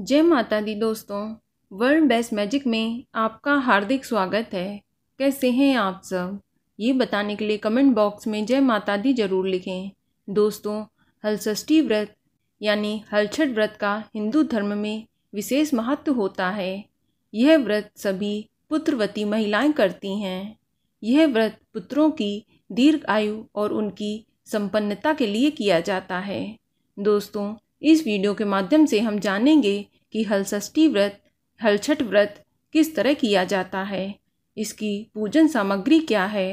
जय माता दी दोस्तों वर्ल्ड बेस्ट मैजिक में आपका हार्दिक स्वागत है कैसे हैं आप सब ये बताने के लिए कमेंट बॉक्स में जय माता दी जरूर लिखें दोस्तों हलषष्ठी व्रत यानी हलछठ व्रत का हिंदू धर्म में विशेष महत्व होता है यह व्रत सभी पुत्रवती महिलाएं करती हैं यह व्रत पुत्रों की दीर्घ आयु और उनकी संपन्नता के लिए किया जाता है दोस्तों इस वीडियो के माध्यम से हम जानेंगे कि हलषष्ठी व्रत हलछठ व्रत किस तरह किया जाता है इसकी पूजन सामग्री क्या है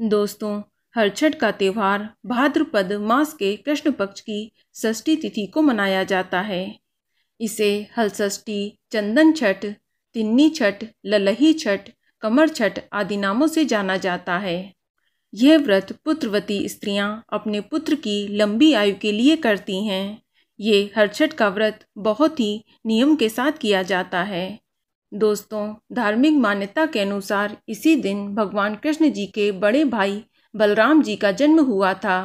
दोस्तों हर छठ का त्यौहार भाद्रपद मास के कृष्ण पक्ष की षष्ठी तिथि को मनाया जाता है इसे हलषष्ठी चंदन छठ तिन्नी छठ ललही छठ कमर छठ आदि नामों से जाना जाता है यह व्रत पुत्रवती स्त्रियां अपने पुत्र की लंबी आयु के लिए करती हैं ये हर छठ का व्रत बहुत ही नियम के साथ किया जाता है दोस्तों धार्मिक मान्यता के अनुसार इसी दिन भगवान कृष्ण जी के बड़े भाई बलराम जी का जन्म हुआ था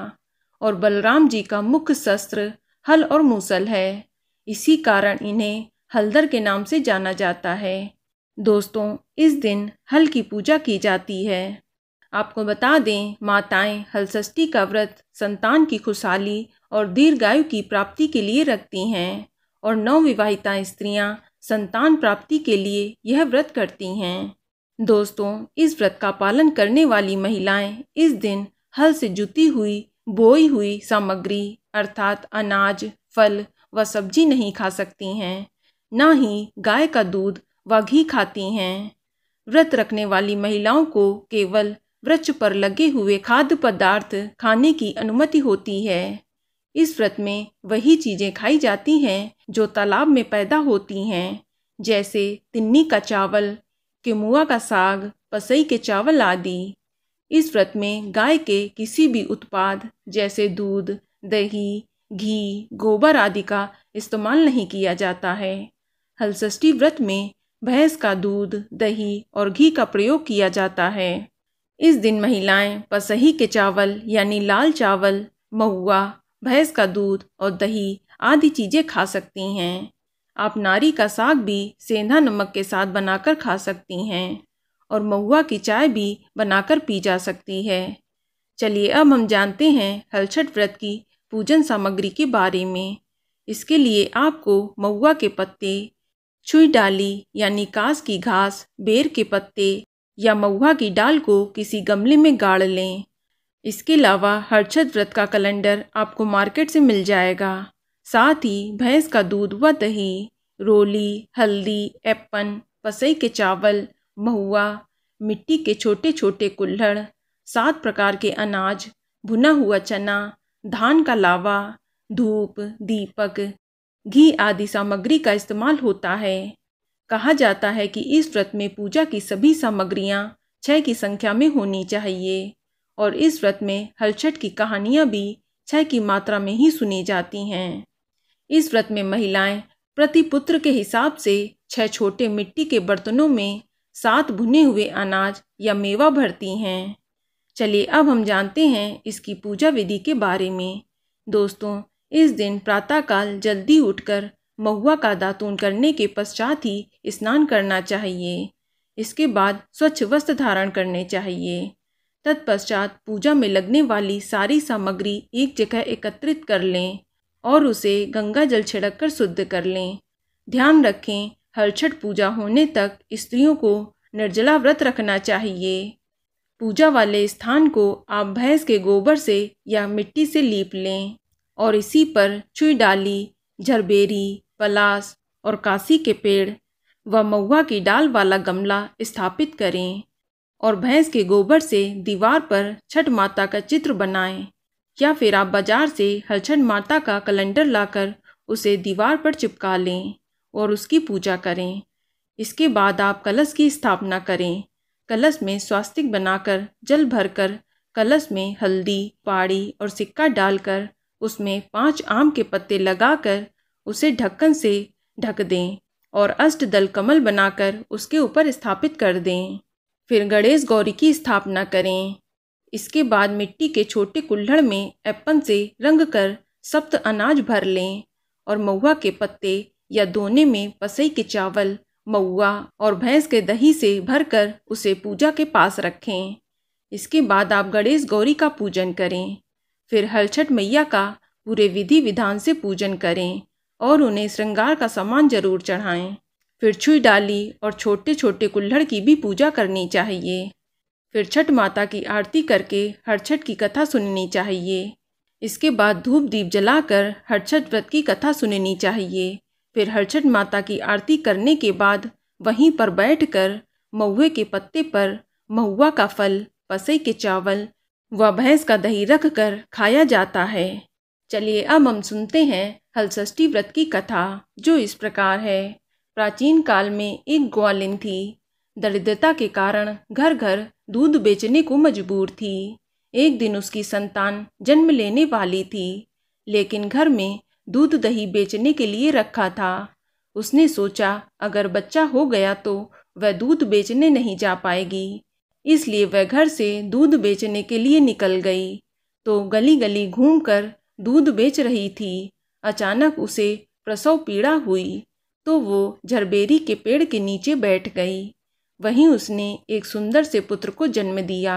और बलराम जी का मुख्य शस्त्र हल और मूसल है इसी कारण इन्हें हलदर के नाम से जाना जाता है दोस्तों इस दिन हल की पूजा की जाती है आपको बता दें माताएं हलषष्ठी का व्रत संतान की खुशहाली और दीर्घायु की प्राप्ति के लिए रखती हैं और नवविवाहिता स्त्रियां संतान प्राप्ति के लिए यह व्रत करती हैं दोस्तों इस व्रत का पालन करने वाली महिलाएं इस दिन हल से जुती हुई बोई हुई सामग्री अर्थात अनाज फल व सब्जी नहीं खा सकती हैं ना ही गाय का दूध व घी खाती हैं व्रत रखने वाली महिलाओं को केवल वृक्ष पर लगे हुए खाद्य पदार्थ खाने की अनुमति होती है इस व्रत में वही चीज़ें खाई जाती हैं जो तालाब में पैदा होती हैं जैसे तिन्नी का चावल किमुआ का साग पसई के चावल आदि इस व्रत में गाय के किसी भी उत्पाद जैसे दूध दही घी गोबर आदि का इस्तेमाल नहीं किया जाता है हलसष्टी व्रत में भैंस का दूध दही और घी का प्रयोग किया जाता है इस दिन महिलाएं पसही के चावल यानी लाल चावल महुआ भैंस का दूध और दही आदि चीज़ें खा सकती हैं आप नारी का साग भी सेंधा नमक के साथ बनाकर खा सकती हैं और महुआ की चाय भी बनाकर पी जा सकती है चलिए अब हम जानते हैं हलछट व्रत की पूजन सामग्री के बारे में इसके लिए आपको महुआ के पत्ते छुई डाली यानी निकास की घास बेर के पत्ते या महुआ की डाल को किसी गमले में गाड़ लें इसके अलावा हर्षद व्रत का कैलेंडर आपको मार्केट से मिल जाएगा साथ ही भैंस का दूध व दही रोली हल्दी एप्पन पसई के चावल महुआ मिट्टी के छोटे छोटे कुल्हड़ सात प्रकार के अनाज भुना हुआ चना धान का लावा धूप दीपक घी आदि सामग्री का इस्तेमाल होता है कहा जाता है कि इस व्रत में पूजा की सभी सामग्रियाँ छः की संख्या में होनी चाहिए और इस व्रत में छठ की कहानियाँ भी छह की मात्रा में ही सुनी जाती हैं इस व्रत में महिलाएं प्रति पुत्र के हिसाब से छह छोटे मिट्टी के बर्तनों में सात भुने हुए अनाज या मेवा भरती हैं चलिए अब हम जानते हैं इसकी पूजा विधि के बारे में दोस्तों इस दिन प्रातःकाल जल्दी उठकर महुआ का दातून करने के पश्चात ही स्नान करना चाहिए इसके बाद स्वच्छ वस्त्र धारण करने चाहिए तत्पश्चात पूजा में लगने वाली सारी सामग्री एक जगह एकत्रित कर लें और उसे गंगा जल छिड़क कर शुद्ध कर लें ध्यान रखें हर छठ पूजा होने तक स्त्रियों को निर्जला व्रत रखना चाहिए पूजा वाले स्थान को आप भैंस के गोबर से या मिट्टी से लीप लें और इसी पर चुई डाली झरबेरी पलास और कासी के पेड़ व महुआ की डाल वाला गमला स्थापित करें और भैंस के गोबर से दीवार पर छठ माता का चित्र बनाएं या फिर आप बाजार से छठ माता का कैलेंडर लाकर उसे दीवार पर चिपका लें और उसकी पूजा करें इसके बाद आप कलश की स्थापना करें कलश में स्वास्तिक बनाकर जल भरकर कलश में हल्दी पाड़ी और सिक्का डालकर उसमें पांच आम के पत्ते लगाकर उसे ढक्कन से ढक दें और दल कमल बनाकर उसके ऊपर स्थापित कर दें फिर गणेश गौरी की स्थापना करें इसके बाद मिट्टी के छोटे कुल्हड़ में एप्पन से रंग कर सप्त अनाज भर लें और महुआ के पत्ते या दोने में पसई के चावल महुआ और भैंस के दही से भरकर उसे पूजा के पास रखें इसके बाद आप गणेश गौरी का पूजन करें फिर हलछट मैया का पूरे विधि विधान से पूजन करें और उन्हें श्रृंगार का सामान जरूर चढ़ाएं फिर छुई डाली और छोटे छोटे कुल्हड़ की भी पूजा करनी चाहिए फिर छठ माता की आरती करके हर छठ की कथा सुननी चाहिए इसके बाद धूप दीप जलाकर हर छठ व्रत की कथा सुननी चाहिए फिर हर छठ माता की आरती करने के बाद वहीं पर बैठकर महुए के पत्ते पर महुआ का फल पसई के चावल व भैंस का दही रख कर खाया जाता है चलिए अब हम सुनते हैं हलषष्ठी व्रत की कथा जो इस प्रकार है प्राचीन काल में एक ग्वालिन थी दरिद्रता के कारण घर घर दूध बेचने को मजबूर थी एक दिन उसकी संतान जन्म लेने वाली थी लेकिन घर में दूध दही बेचने के लिए रखा था उसने सोचा अगर बच्चा हो गया तो वह दूध बेचने नहीं जा पाएगी इसलिए वह घर से दूध बेचने के लिए निकल गई तो गली गली घूमकर दूध बेच रही थी अचानक उसे प्रसव पीड़ा हुई तो वो झरबेरी के पेड़ के नीचे बैठ गई वहीं उसने एक सुंदर से पुत्र को जन्म दिया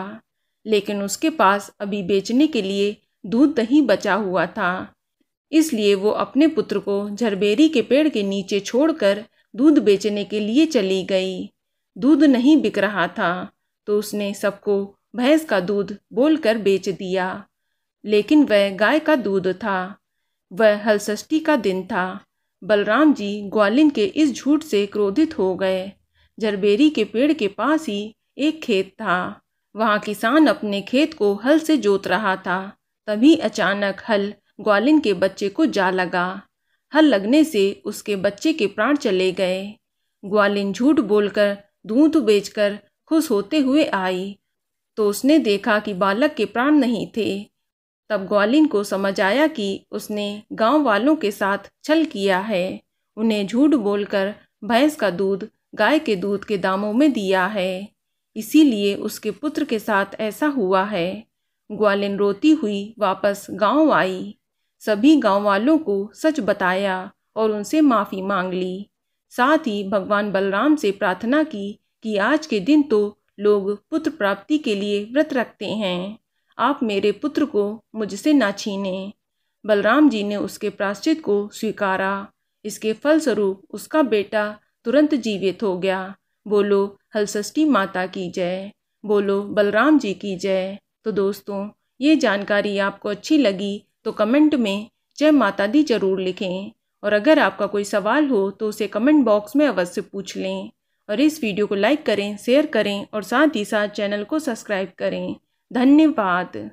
लेकिन उसके पास अभी बेचने के लिए दूध दही बचा हुआ था इसलिए वो अपने पुत्र को झरबेरी के पेड़ के नीचे छोड़कर दूध बेचने के लिए चली गई दूध नहीं बिक रहा था तो उसने सबको भैंस का दूध बोलकर बेच दिया लेकिन वह गाय का दूध था वह हलसष्टी का दिन था बलराम जी ग्वालिन के इस झूठ से क्रोधित हो गए जरबेरी के पेड़ के पास ही एक खेत था वहाँ किसान अपने खेत को हल से जोत रहा था तभी अचानक हल ग्वालिन के बच्चे को जा लगा हल लगने से उसके बच्चे के प्राण चले गए ग्वालिन झूठ बोलकर दूध बेचकर खुश होते हुए आई तो उसने देखा कि बालक के प्राण नहीं थे तब ग्वालिन को समझ आया कि उसने गांव वालों के साथ छल किया है उन्हें झूठ बोलकर भैंस का दूध गाय के दूध के दामों में दिया है इसीलिए उसके पुत्र के साथ ऐसा हुआ है ग्वालिन रोती हुई वापस गांव आई सभी गांव वालों को सच बताया और उनसे माफ़ी मांग ली साथ ही भगवान बलराम से प्रार्थना की कि आज के दिन तो लोग पुत्र प्राप्ति के लिए व्रत रखते हैं आप मेरे पुत्र को मुझसे ना छीने बलराम जी ने उसके प्राश्चित को स्वीकारा इसके फलस्वरूप उसका बेटा तुरंत जीवित हो गया बोलो हलसष्टी माता की जय बोलो बलराम जी की जय तो दोस्तों ये जानकारी आपको अच्छी लगी तो कमेंट में जय माता दी जरूर लिखें और अगर आपका कोई सवाल हो तो उसे कमेंट बॉक्स में अवश्य पूछ लें और इस वीडियो को लाइक करें शेयर करें और साथ ही साथ चैनल को सब्सक्राइब करें धन्यवाद